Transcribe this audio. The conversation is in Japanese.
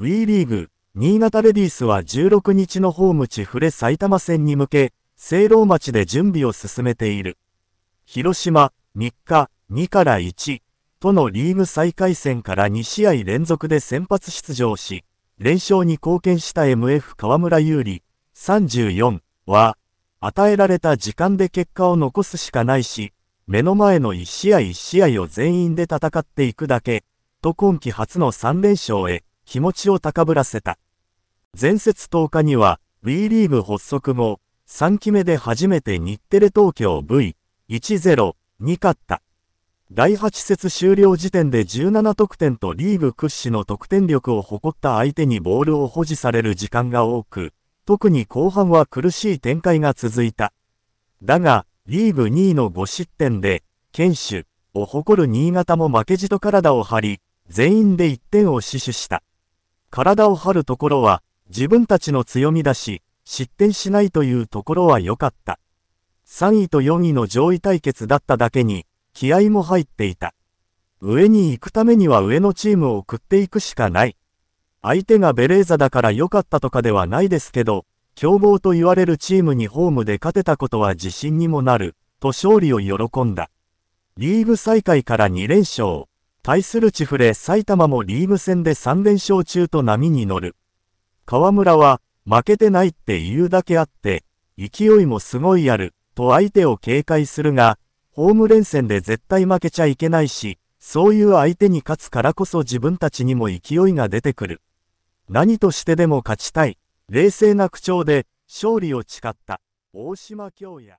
WE リーグ、新潟レディースは16日のホームチフレ埼玉戦に向け、聖老町で準備を進めている。広島、3日、2から1、とのリーグ再開戦から2試合連続で先発出場し、連勝に貢献した MF 河村優里、34は、与えられた時間で結果を残すしかないし、目の前の1試合1試合を全員で戦っていくだけ、と今季初の3連勝へ。気持ちを高ぶらせた。前節10日には、WE リーグ発足後、3期目で初めて日テレ東京 V10 に勝った。第8節終了時点で17得点とリーグ屈指の得点力を誇った相手にボールを保持される時間が多く、特に後半は苦しい展開が続いた。だが、リーグ2位の5失点で、堅守を誇る新潟も負けじと体を張り、全員で1点を死守した。体を張るところは自分たちの強みだし、失点しないというところは良かった。3位と4位の上位対決だっただけに、気合も入っていた。上に行くためには上のチームを食っていくしかない。相手がベレーザだから良かったとかではないですけど、凶暴と言われるチームにホームで勝てたことは自信にもなる、と勝利を喜んだ。リーグ再開から2連勝。対するチフれ埼玉もリーグ戦で3連勝中と波に乗る。河村は、負けてないって言うだけあって、勢いもすごいある、と相手を警戒するが、ホーム連戦で絶対負けちゃいけないし、そういう相手に勝つからこそ自分たちにも勢いが出てくる。何としてでも勝ちたい。冷静な口調で、勝利を誓った。大島京也。